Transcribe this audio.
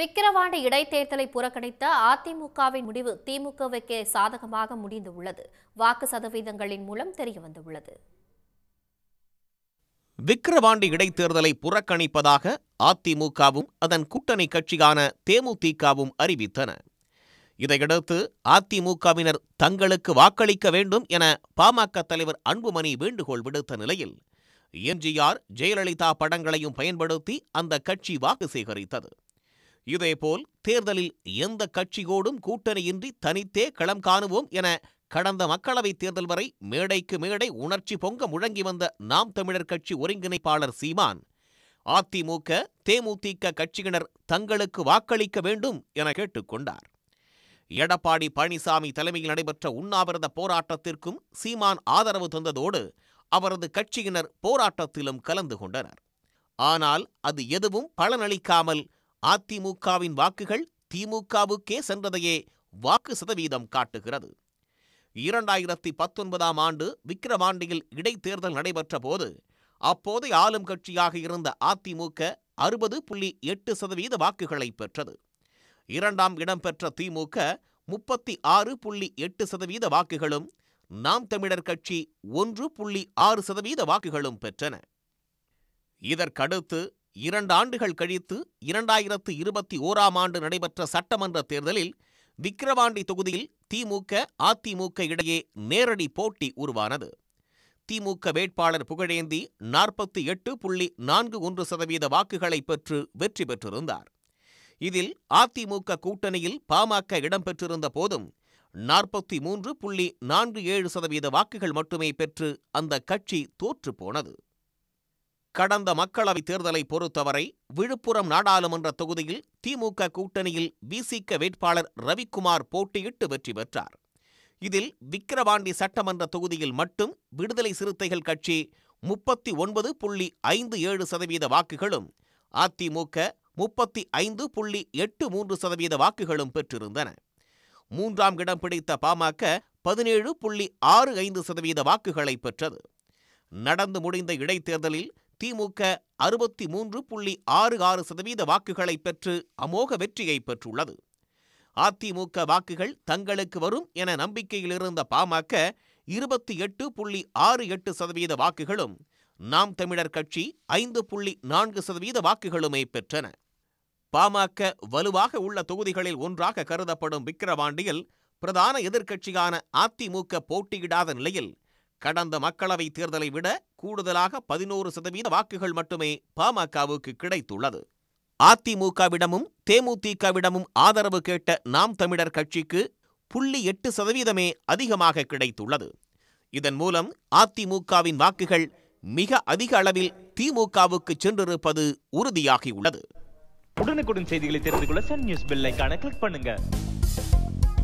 விக்கிரவாண்டி இடைத்தேர்தலை புறக்கணித்த அதிமுகவின் முடிவு திமுகவுக்கே சாதகமாக முடிந்துள்ளது வாக்கு சதவீதங்களின் மூலம் தெரியவந்துள்ளது விக்கிரவாண்டி இடைத்தேர்தலை புறக்கணிப்பதாக அதிமுகவும் அதன் கூட்டணி கட்சியான தேமுதிகவும் அறிவித்தன இதையடுத்து அதிமுகவினர் தங்களுக்கு வாக்களிக்க வேண்டும் என பாமக தலைவர் அன்புமணி வேண்டுகோள் விடுத்த நிலையில் எம்ஜிஆர் ஜெயலலிதா படங்களையும் பயன்படுத்தி அந்த கட்சி வாக்கு சேகரித்தது இதேபோல் தேர்தலில் எந்த கட்சியோடும் கூட்டணியின்றி தனித்தே களம் காணுவோம் என கடந்த மக்களவைத் தேர்தல் வரை மேடைக்கு மேடை உணர்ச்சி பொங்க முழங்கி வந்த நாம் தமிழர் கட்சி ஒருங்கிணைப்பாளர் சீமான் அதிமுக தேமுதிக கட்சியினர் தங்களுக்கு வாக்களிக்க வேண்டும் என கேட்டுக்கொண்டார் எடப்பாடி பழனிசாமி தலைமையில் நடைபெற்ற உண்ணாவிரத போராட்டத்திற்கும் சீமான் ஆதரவு தந்ததோடு அவரது கட்சியினர் போராட்டத்திலும் கலந்து கொண்டனர் ஆனால் அது எதுவும் பலனளிக்காமல் அதிமுகவின் வாக்குகள் திமுகவுக்கே சென்றதையே வாக்கு சதவீதம் காட்டுகிறது இரண்டாயிரத்தி பத்தொன்பதாம் ஆண்டு விக்கிரவாண்டியில் இடைத்தேர்தல் நடைபெற்ற போது அப்போதைய ஆளும் கட்சியாக இருந்த அதிமுக அறுபது புள்ளி எட்டு சதவீத வாக்குகளை பெற்றது இரண்டாம் இடம் பெற்ற திமுக முப்பத்தி ஆறு புள்ளி எட்டு சதவீத வாக்குகளும் நாம் தமிழர் கட்சி ஒன்று புள்ளி ஆறு சதவீத வாக்குகளும் பெற்றன இதற்கடுத்து இரண்டு ஆண்டுகள் கழித்து இரண்டாயிரத்து இருபத்தி ஓராம் ஆண்டு நடைபெற்ற சட்டமன்ற தேர்தலில் விக்கிரவாண்டி தொகுதியில் திமுக அதிமுக இடையே நேரடி போட்டி உருவானது திமுக வேட்பாளர் புகழேந்தி நாற்பத்தி எட்டு புள்ளி நான்கு ஒன்று சதவீத வாக்குகளை பெற்று வெற்றி பெற்றிருந்தார் இதில் அதிமுக கூட்டணியில் பாமக இடம்பெற்றிருந்த போதும் நாற்பத்தி மூன்று புள்ளி நான்கு ஏழு சதவீத வாக்குகள் மட்டுமே பெற்று அந்த கட்சி தோற்றுப்போனது கடந்த மக்களவைத் தேர்தலை பொறுத்தவரை விழுப்புரம் நாடாளுமன்ற தொகுதியில் திமுக கூட்டணியில் விசிக வேட்பாளர் ரவிக்குமார் போட்டியிட்டு வெற்றி பெற்றார் இதில் விக்கிரவாண்டி சட்டமன்ற தொகுதியில் மட்டும் விடுதலை சிறுத்தைகள் கட்சி முப்பத்தி ஒன்பது புள்ளி ஐந்து ஏழு சதவீத வாக்குகளும் அதிமுக முப்பத்தி ஐந்து புள்ளி எட்டு மூன்று சதவீத வாக்குகளும் பெற்றிருந்தன மூன்றாம் இடம் பிடித்த பாமக பதினேழு புள்ளி ஆறு ஐந்து சதவீத வாக்குகளை பெற்றது நடந்து முடிந்த இடைத்தேர்தலில் திமுக அறுபத்தி மூன்று புள்ளி ஆறு ஆறு சதவீத வாக்குகளை பெற்று அமோக வெற்றியை பெற்றுள்ளது அதிமுக வாக்குகள் தங்களுக்கு வரும் என நம்பிக்கையில் இருந்த பாமக இருபத்தி எட்டு புள்ளி ஆறு எட்டு சதவீத வாக்குகளும் நாம் தமிழர் கட்சி ஐந்து புள்ளி நான்கு சதவீத வாக்குகளுமே பெற்றன பாமக வலுவாக உள்ள தொகுதிகளில் ஒன்றாக கருதப்படும் விக்கிரவாண்டியில் பிரதான எதிர்க்கட்சியான அதிமுக போட்டியிடாத நிலையில் கடந்த மக்களவை தேர்தலை விட கூடுதலாக பதினோரு சதவீத வாக்குகள் மட்டுமே பாமகவுக்கு கிடைத்துள்ளது அதிமுகவிடமும் தேமுதிகவிடமும் ஆதரவு கேட்ட நாம் தமிழர் கட்சிக்கு புள்ளி எட்டு சதவீதமே அதிகமாக கிடைத்துள்ளது இதன் மூலம் அதிமுகவின் வாக்குகள் மிக அதிக அளவில் திமுகவுக்கு சென்றிருப்பது உறுதியாகியுள்ளது உடனுக்குடன் செய்திகளை தெரிந்து கொள்ள சன் நியூஸ் பில்லைக்கான கிளிக் பண்ணுங்க